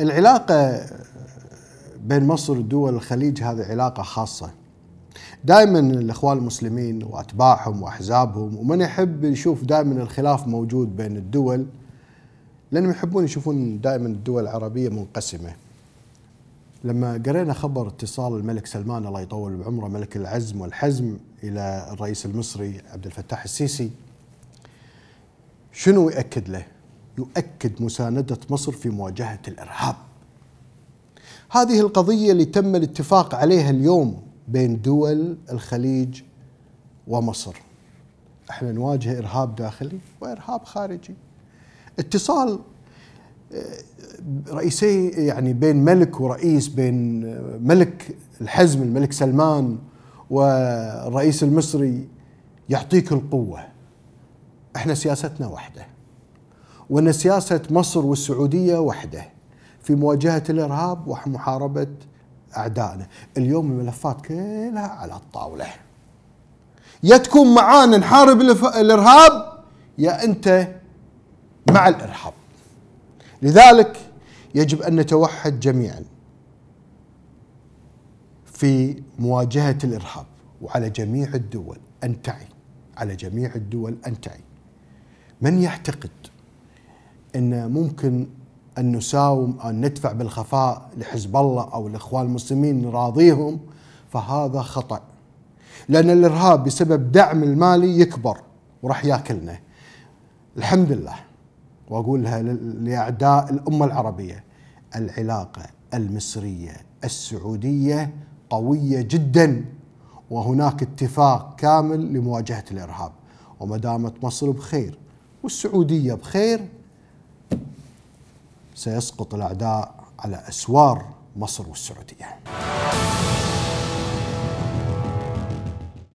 العلاقة بين مصر ودول الخليج هذه علاقة خاصة دائما الإخوان المسلمين وأتباعهم وأحزابهم ومن يحب يشوف دائما الخلاف موجود بين الدول لأنهم يحبون يشوفون دائما الدول العربية منقسمة لما قرينا خبر اتصال الملك سلمان الله يطول بعمره ملك العزم والحزم إلى الرئيس المصري عبد الفتاح السيسي شنو يأكد له؟ يؤكد مساندة مصر في مواجهة الإرهاب هذه القضية اللي تم الاتفاق عليها اليوم بين دول الخليج ومصر احنا نواجه إرهاب داخلي وإرهاب خارجي اتصال رئيسي يعني بين ملك ورئيس بين ملك الحزم الملك سلمان والرئيس المصري يعطيك القوة احنا سياستنا واحده وأن سياسة مصر والسعودية وحده في مواجهة الإرهاب ومحاربة أعدائنا اليوم الملفات كلها على الطاولة يا تكون معانا نحارب الإرهاب يا أنت مع الإرهاب لذلك يجب أن نتوحد جميعا في مواجهة الإرهاب وعلى جميع الدول أن تعي على جميع الدول أن تعي من يعتقد ان ممكن ان نساوم او ندفع بالخفاء لحزب الله او الاخوان المسلمين نراضيهم فهذا خطا لان الارهاب بسبب دعم المالي يكبر وراح ياكلنا الحمد لله واقولها لاعداء الامه العربيه العلاقه المصريه السعوديه قويه جدا وهناك اتفاق كامل لمواجهه الارهاب وما دامت مصر بخير والسعوديه بخير سيسقط الأعداء على أسوار مصر والسعودية